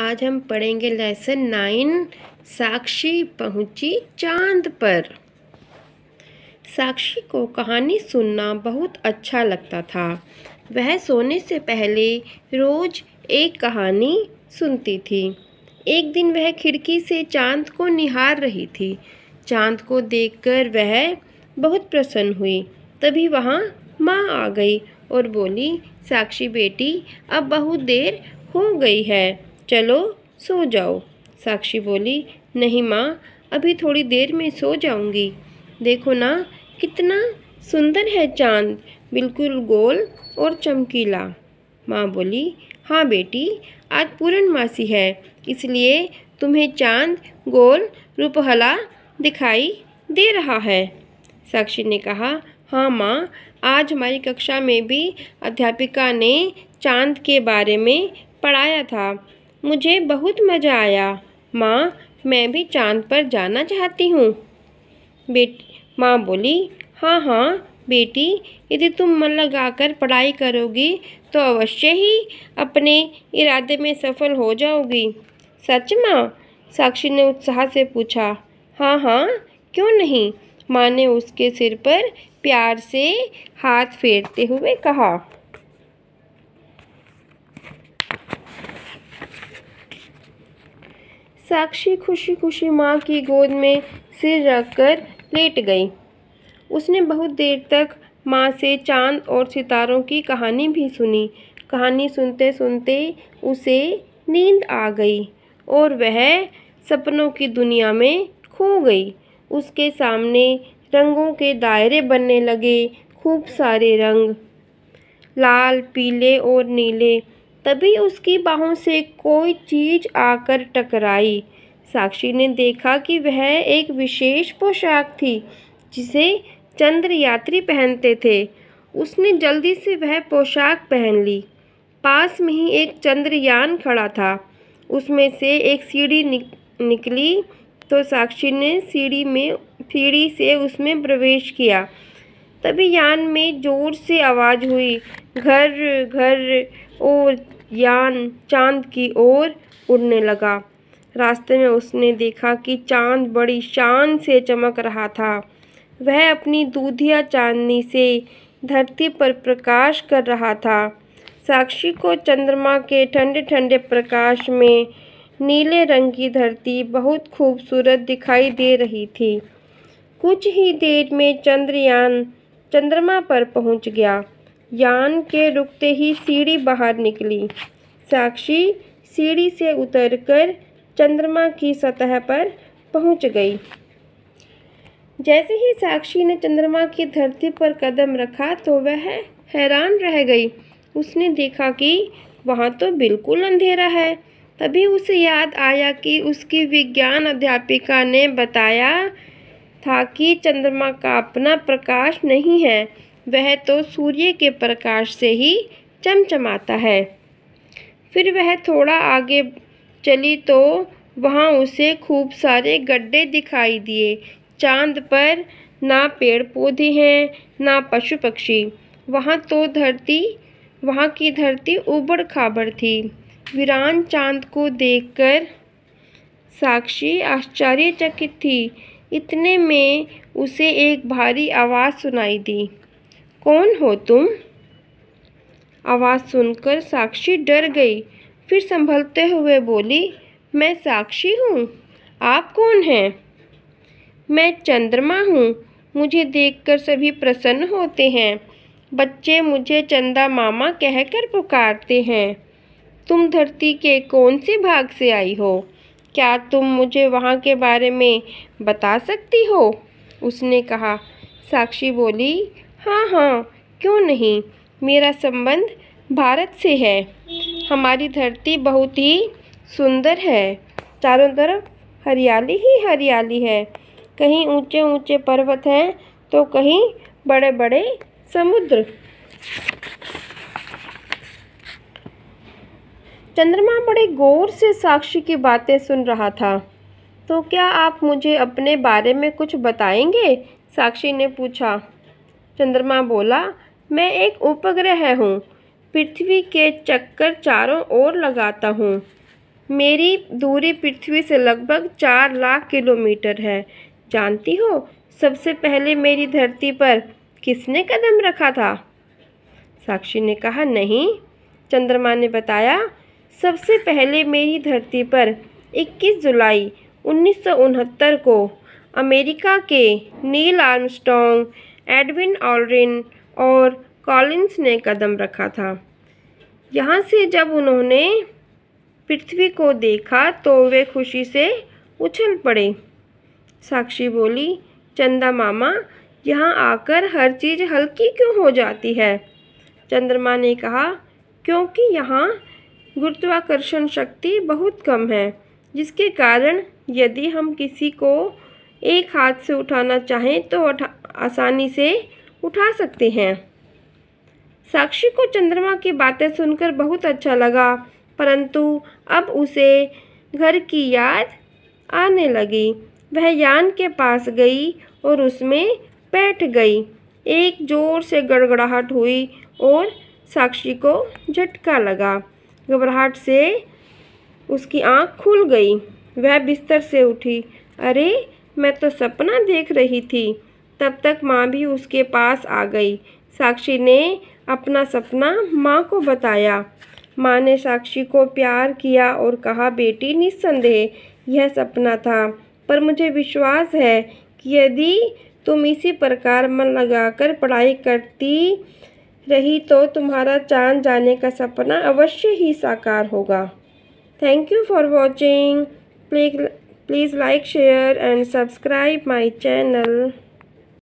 आज हम पढ़ेंगे लेसन नाइन साक्षी पहुंची चांद पर साक्षी को कहानी सुनना बहुत अच्छा लगता था वह सोने से पहले रोज़ एक कहानी सुनती थी एक दिन वह खिड़की से चांद को निहार रही थी चांद को देखकर वह बहुत प्रसन्न हुई तभी वहाँ माँ आ गई और बोली साक्षी बेटी अब बहुत देर हो गई है चलो सो जाओ साक्षी बोली नहीं माँ अभी थोड़ी देर में सो जाऊंगी देखो ना कितना सुंदर है चांद बिल्कुल गोल और चमकीला माँ बोली हाँ बेटी आज पूर्णमासी है इसलिए तुम्हें चांद गोल रूपहला दिखाई दे रहा है साक्षी ने कहा हाँ माँ आज हमारी कक्षा में भी अध्यापिका ने चांद के बारे में पढ़ाया था मुझे बहुत मज़ा आया माँ मैं भी चाँद पर जाना चाहती हूँ बेट माँ बोली हाँ हाँ बेटी यदि तुम मन लगाकर पढ़ाई करोगी तो अवश्य ही अपने इरादे में सफल हो जाओगी सच माँ साक्षी ने उत्साह से पूछा हाँ हाँ क्यों नहीं माँ ने उसके सिर पर प्यार से हाथ फेरते हुए कहा साक्षी खुशी खुशी माँ की गोद में सिर रखकर लेट गई उसने बहुत देर तक माँ से चांद और सितारों की कहानी भी सुनी कहानी सुनते सुनते उसे नींद आ गई और वह सपनों की दुनिया में खो गई उसके सामने रंगों के दायरे बनने लगे खूब सारे रंग लाल पीले और नीले तभी उसकी बाहों से कोई चीज आकर टकराई साक्षी ने देखा कि वह एक विशेष पोशाक थी जिसे चंद्र यात्री पहनते थे उसने जल्दी से वह पोशाक पहन ली पास में ही एक चंद्रयान खड़ा था उसमें से एक सीढ़ी निक, निकली तो साक्षी ने सीढ़ी में सीढ़ी से उसमें प्रवेश किया तभी यान में ज़ोर से आवाज़ हुई घर घर और यान चांद की ओर उड़ने लगा रास्ते में उसने देखा कि चांद बड़ी शान से चमक रहा था वह अपनी दूधिया चांदनी से धरती पर प्रकाश कर रहा था साक्षी को चंद्रमा के ठंडे ठंडे प्रकाश में नीले रंग की धरती बहुत खूबसूरत दिखाई दे रही थी कुछ ही देर में चंद्रयान चंद्रमा पर पहुंच गया यान के रुकते ही सीढ़ी बाहर निकली साक्षी सीढ़ी से उतरकर चंद्रमा की सतह पर पहुंच गई जैसे ही साक्षी ने चंद्रमा की धरती पर कदम रखा तो वह हैरान रह गई उसने देखा कि वहाँ तो बिल्कुल अंधेरा है तभी उसे याद आया कि उसकी विज्ञान अध्यापिका ने बताया था कि चंद्रमा का अपना प्रकाश नहीं है वह तो सूर्य के प्रकाश से ही चमचमाता है फिर वह थोड़ा आगे चली तो वहाँ उसे खूब सारे गड्ढे दिखाई दिए चांद पर ना पेड़ पौधे हैं ना पशु पक्षी वहाँ तो धरती वहाँ की धरती उबड़ खाबड़ थी वीरान चांद को देखकर साक्षी आश्चर्यचकित थी इतने में उसे एक भारी आवाज़ सुनाई दी कौन हो तुम आवाज़ सुनकर साक्षी डर गई फिर संभलते हुए बोली मैं साक्षी हूँ आप कौन हैं मैं चंद्रमा हूँ मुझे देखकर सभी प्रसन्न होते हैं बच्चे मुझे चंदा मामा कहकर पुकारते हैं तुम धरती के कौन से भाग से आई हो क्या तुम मुझे वहाँ के बारे में बता सकती हो उसने कहा साक्षी बोली हाँ हाँ क्यों नहीं मेरा संबंध भारत से है हमारी धरती बहुत ही सुंदर है चारों तरफ हरियाली ही हरियाली है कहीं ऊंचे ऊंचे पर्वत हैं तो कहीं बड़े बड़े समुद्र चंद्रमा बड़े गौर से साक्षी की बातें सुन रहा था तो क्या आप मुझे अपने बारे में कुछ बताएंगे साक्षी ने पूछा चंद्रमा बोला मैं एक उपग्रह हूँ पृथ्वी के चक्कर चारों ओर लगाता हूँ मेरी दूरी पृथ्वी से लगभग चार लाख किलोमीटर है जानती हो सबसे पहले मेरी धरती पर किसने कदम रखा था साक्षी ने कहा नहीं चंद्रमा ने बताया सबसे पहले मेरी धरती पर 21 जुलाई उन्नीस को अमेरिका के नील आर्मस्टोंग एडविन ऑलरिन और कॉलिंस ने कदम रखा था यहाँ से जब उन्होंने पृथ्वी को देखा तो वे खुशी से उछल पड़े साक्षी बोली चंदा मामा यहाँ आकर हर चीज़ हल्की क्यों हो जाती है चंद्रमा ने कहा क्योंकि यहाँ गुरुत्वाकर्षण शक्ति बहुत कम है जिसके कारण यदि हम किसी को एक हाथ से उठाना चाहें तो उठा आसानी से उठा सकते हैं साक्षी को चंद्रमा की बातें सुनकर बहुत अच्छा लगा परंतु अब उसे घर की याद आने लगी वह यान के पास गई और उसमें बैठ गई एक जोर से गड़गड़ाहट हुई और साक्षी को झटका लगा घबराहट से उसकी आंख खुल गई वह बिस्तर से उठी अरे मैं तो सपना देख रही थी तब तक माँ भी उसके पास आ गई साक्षी ने अपना सपना माँ को बताया माँ ने साक्षी को प्यार किया और कहा बेटी निस्संदेह यह सपना था पर मुझे विश्वास है कि यदि तुम इसी प्रकार मन लगाकर पढ़ाई करती रही तो तुम्हारा चांद जाने का सपना अवश्य ही साकार होगा thank you for watching please like share and subscribe my channel